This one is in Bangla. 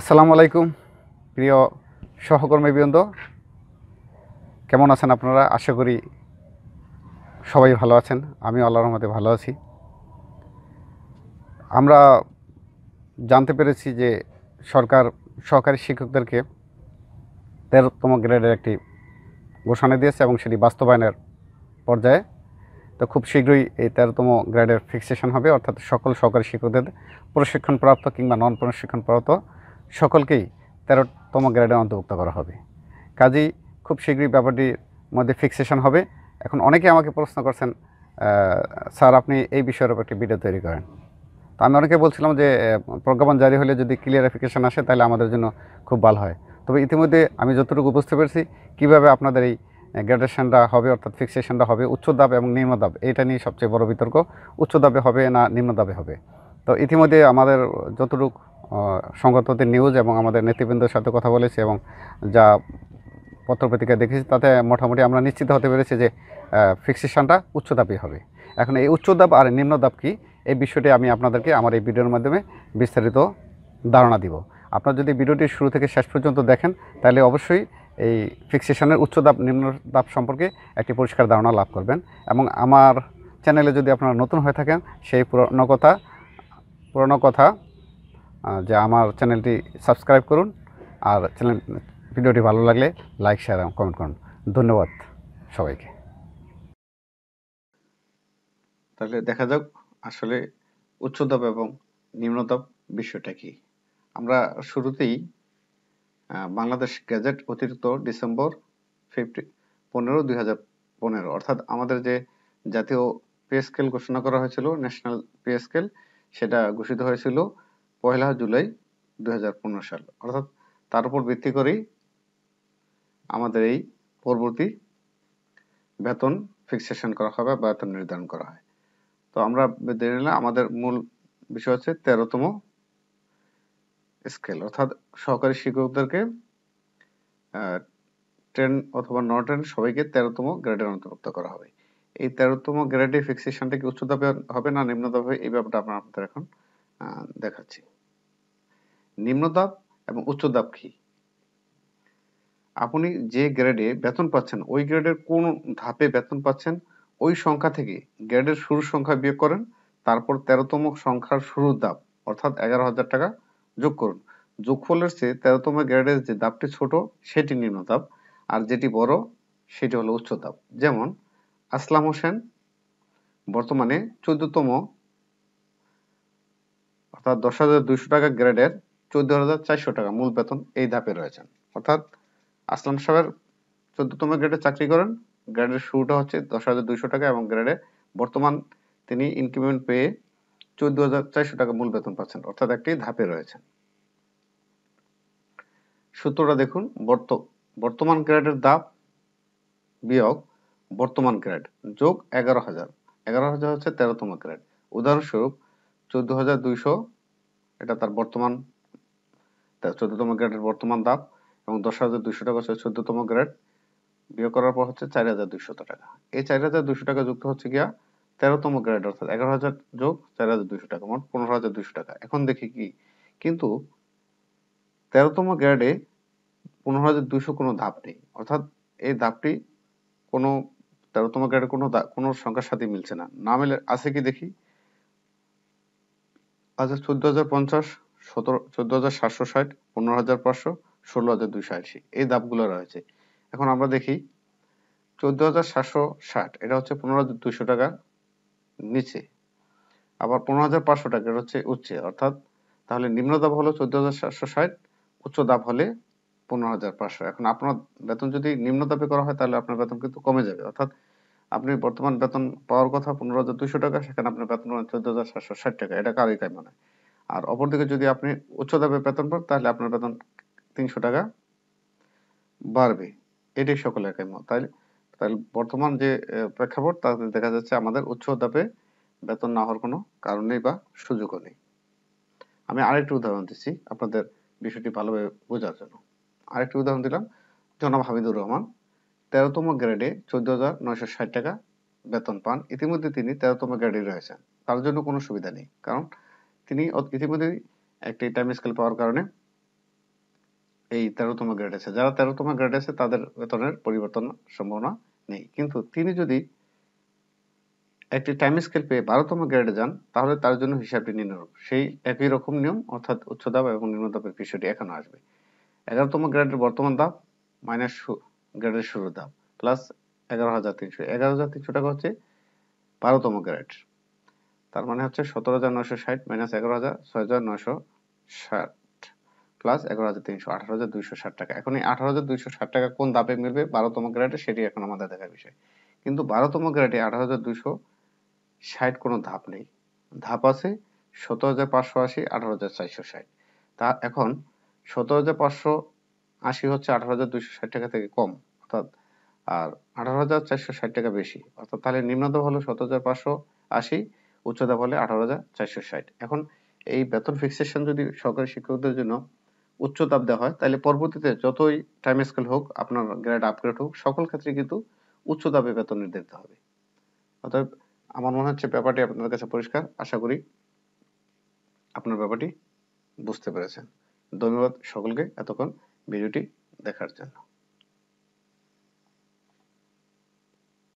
আসসালামু আলাইকুম প্রিয় সহকর্মীবৃন্দ কেমন আছেন আপনারা আশা করি সবাই ভালো আছেন আমি আল্লাহর রহমতে ভালো আছি আমরা জানতে পেরেছি যে সরকার সহকারী শিক্ষকদেরকে তেরোতম গ্রেডের একটি ঘোষণা দিয়েছে এবং সেটি বাস্তবায়নের পর্যায়ে তো খুব শীঘ্রই এই তেরোতম গ্রেডের ফিক্সেশন হবে অর্থাৎ সকল সহকারী শিক্ষকদের প্রশিক্ষণপ্রাপ্ত কিংবা নন প্রশিক্ষণপ্রাপ্ত সকলকেই তেরোতম গ্রেডের অন্তর্ভুক্ত করা হবে কাজেই খুব শীঘ্রই ব্যাপারটির মধ্যে ফিক্সেশন হবে এখন অনেকে আমাকে প্রশ্ন করছেন স্যার আপনি এই বিষয়ের উপর একটি ভিডিও তৈরি করেন তো আমি অনেকে বলছিলাম যে প্রজ্ঞাপন জারি হলে যদি ক্লিয়ারিফিকেশান আসে তাহলে আমাদের জন্য খুব ভালো হয় তবে ইতিমধ্যে আমি যতটুকু বুঝতে পেরেছি কীভাবে আপনাদের এই গ্রাডুয়েশানটা হবে অর্থাৎ ফিক্সেশনটা হবে উচ্চ দাব এবং নিম্ন দাব এইটা নিয়ে সবচেয়ে বড় বিতর্ক উচ্চ দাবে হবে না নিম্ন দাবে হবে তো ইতিমধ্যে আমাদের যতটুকু সংবাদপত্রের নিউজ এবং আমাদের নেতৃবৃন্দের সাথে কথা বলেছি এবং যা পত্রপত্রিকা দেখেছি তাতে মোটামুটি আমরা নিশ্চিত হতে পেরেছি যে ফিক্সেশনটা উচ্চদাপি হবে এখন এই উচ্চদাপ আর নিম্নদাপ কি এই বিষয়টি আমি আপনাদেরকে আমার এই ভিডিওর মাধ্যমে বিস্তারিত ধারণা দিব আপনার যদি ভিডিওটি শুরু থেকে শেষ পর্যন্ত দেখেন তাহলে অবশ্যই এই ফিক্সেশনের উচ্চদাপ নিম্নদাপ সম্পর্কে একটি পরিষ্কার ধারণা লাভ করবেন এবং আমার চ্যানেলে যদি আপনারা নতুন হয়ে থাকেন সেই পুরনো কথা পুরনো কথা যে আমার চ্যানেলটি সাবস্ক্রাইব করুন আর চ্যানেল ভিডিওটি ভালো লাগলে লাইক শেয়ার এবং কমেন্ট করুন ধন্যবাদ সবাইকে তাহলে দেখা যাক আসলে উচ্চতাপ এবং নিম্নতাপ বিষয়টা কি আমরা শুরুতেই বাংলাদেশ গ্যাজেট অতিরিক্ত ডিসেম্বর ফিফটি পনেরো দুই হাজার পনেরো অর্থাৎ আমাদের যে জাতীয় পে স্কেল ঘোষণা করা হয়েছিল ন্যাশনাল পে স্কেল সেটা ঘোষিত হয়েছিল পয়লা জুলাই দু সাল অর্থাৎ তার উপর ভিত্তি করেই আমাদের এই পরবর্তী বেতন ফিক্সেশন করা হবে বেতন নির্ধারণ করা হয় তো আমরা ধরে নিলাম আমাদের মূল বিষয় হচ্ছে তেরোতম স্কেল অর্থাৎ সহকারী শিক্ষকদেরকে টেন অথবা নট টেন সবাইকে তেরোতম গ্রেডের অন্তর্ভুক্ত করা হবে এই তেরোতম গ্রেডে ফিক্সেশনটা কি উচ্চতা হবে না নিম্নতা হবে এই ব্যাপারটা আপনার আপনাদের এখন দেখাচ্ছি নিম্নদাব এবং উচ্চদাব কি আপনি যে গ্রেডে বেতন পাচ্ছেন ওই গ্রেডের কোন ধাপে বেতন পাচ্ছেন ওই সংখ্যা থেকে গ্রেডের শুরু সংখ্যা বিয়োগ করেন তারপর তেরোতম সংখ্যার শুরুর দাব অর্থাৎ এগারো হাজার টাকা যোগ করুন যোগফলের চেয়ে তেরোতম গ্রেডের যে দাবটি ছোট সেটি নিম্নতাপ আর যেটি বড় সেটি হলো উচ্চতাপ যেমন আসলাম হোসেন বর্তমানে চোদ্দতম অর্থাৎ দশ হাজার দুইশো টাকা গ্রেডের চোদ্দ হাজার চারশো টাকা মূল বেতন এই ধাপে রয়েছেন অর্থাৎ আসলাম সাহেবের চোদ্দতম গ্রেডে চাকরি করেন গ্রেডের শুরুটা হচ্ছে দশ হাজার দুইশো টাকা এবং গ্রেডে বর্তমান তিনি ইনক্রিমেন্ট পেয়ে চোদ্দ হাজার চারশো টাকা মূল বেতন পাচ্ছেন অর্থাৎ একটি ধাপে রয়েছেন সূত্রটা দেখুন বর্তমান গ্রেডের দাপ বিয়োগ বর্তমান গ্রেড যোগ এগারো হাজার এগারো হাজার হচ্ছে তেরোতম গ্রেড উদাহরণস্বরূপ চোদ্দ হাজার দুইশো এটা তার বর্তমান চোদ্দতম গ্রেডের বর্তমান দাম এবং দশ হাজার দুইশো টাকা হচ্ছে তম গ্রেড বিয়োগ করার পর হচ্ছে চার হাজার টাকা এই চার হাজার দুইশো টাকা যুক্ত হচ্ছে গিয়া তেরোতম গ্রেড অর্থাৎ এগারো হাজার যোগ চার হাজার দুইশো টাকা মোট পনেরো হাজার দুইশো টাকা এখন দেখি কি কিন্তু তম গ্রেডে পনেরো হাজার দুইশো কোনো ধাপ নেই অর্থাৎ এই ধাপটি কোনো তেরোতম গ্রেডে কোনো কোনো সংখ্যার সাথে মিলছে না না মিলে আছে কি দেখি আছে চোদ্দ হাজার পঞ্চাশ সতেরো চোদ্দ হাজার সাতশো ষাট পনেরো হাজার পাঁচশো ষোলো হাজার দুশো আশি এই দাবগুলো রয়েছে এখন আমরা দেখি চোদ্দ হাজার সাতশো ষাট এটা হচ্ছে পনেরো হাজার দুশো টাকা নিচে আবার পনেরো হাজার পাঁচশো টাকা এটা হচ্ছে উচ্চে অর্থাৎ তাহলে নিম্ন দাব হলো চোদ্দ হাজার সাতশো ষাট উচ্চ দাব হলে পনেরো হাজার পাঁচশো এখন আপনার বেতন যদি নিম্ন দাবি করা হয় তাহলে আপনার বেতন কিন্তু কমে যাবে অর্থাৎ আপনি বর্তমান বেতন পাওয়ার কথা পনেরো হাজার দুশো টাকা সেখানে আপনার বেতন চোদ্দ হাজার সাতশো ষাট টাকা এটা কারই কাজ মানে আর অপরদিকে যদি আপনি উচ্চ দাবে বেতন পান তাহলে আপনার বেতন তিনশো টাকা বাড়বে এটাই সকলের কাম্য তাই তাহলে বর্তমান যে প্রেক্ষাপট তাতে দেখা যাচ্ছে আমাদের উচ্চ দাবে বেতন না হওয়ার কোনো কারণ নেই বা সুযোগও নেই আমি আরেকটি উদাহরণ দিচ্ছি আপনাদের বিষয়টি ভালোভাবে বোঝার জন্য আরেকটি উদাহরণ দিলাম জনাব হামিদুর রহমান তেরোতম গ্রেডে চোদ্দ হাজার নয়শো ষাট টাকা বেতন পান ইতিমধ্যে তিনি তেরোতম গ্রেডে রয়েছেন তার জন্য কোনো সুবিধা নেই কারণ তিনি ইতিমধ্যে একটি টাইম স্কেল পাওয়ার কারণে এই তেরোতম গ্রেড আছে যারা তেরোতম গ্রেড আছে তাদের বেতনের পরিবর্তন সম্ভাবনা নেই কিন্তু তিনি যদি একটি টাইম স্কেল পেয়ে বারোতম গ্রেডে যান তাহলে তার জন্য হিসাবটি নিম্নরূপ সেই একই রকম নিয়ম অর্থাৎ উচ্চ দাব এবং নিম্ন দাবের বিষয়টি এখানে আসবে এগারোতম গ্রেডের বর্তমান দাব মাইনাস গ্রেডের শুরুর দাম প্লাস এগারো হাজার তিনশো এগারো হাজার তিনশো টাকা হচ্ছে বারোতম গ্রেড তার মানে হচ্ছে সতেরো হাজার নশো ষাট মাইনাস এগারো হাজার ছয় হাজার নশো ষাট প্লাস এগারো হাজার তিনশো আঠারো হাজার দুইশো ষাট টাকা এখন এই আঠারো হাজার দুইশো ষাট টাকা কোন দাপে মিলবে বারোতম গ্রেডে সেটি এখন আমাদের দেখার বিষয় কিন্তু বারোতম গ্রেডে আঠারো হাজার দুইশো ষাট কোনো ধাপ নেই ধাপ আছে সতেরো হাজার পাঁচশো আশি আঠারো হাজার চারশো ষাট তা এখন সতেরো হাজার পাঁচশো আশি হচ্ছে আঠারো হাজার দুইশো ষাট টাকা থেকে কম অর্থাৎ আর আঠারো হাজার চারশো ষাট টাকা বেশি অর্থাৎ তাহলে নিম্নতম হলো সতেরো হাজার পাঁচশো আশি উচ্চতা হলে আঠারো হাজার চারশো ষাট এখন এই বেতন ফিক্সেশন যদি সরকারি শিক্ষকদের জন্য উচ্চ তাপ দেওয়া হয় তাহলে পরবর্তীতে যতই টাইম স্কেল হোক আপনার গ্রেড আপগ্রেড হোক সকল ক্ষেত্রে কিন্তু উচ্চ তাপে বেতন নির্ধারিত হবে অতএব আমার মনে হচ্ছে ব্যাপারটি আপনাদের কাছে পরিষ্কার আশা করি আপনার ব্যাপারটি বুঝতে পেরেছেন ধন্যবাদ সকলকে এতক্ষণ ভিডিওটি দেখার জন্য